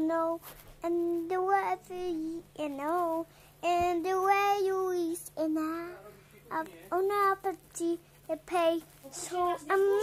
a and the way you know, and the way you eat and I, I've on a party, pay, so I'm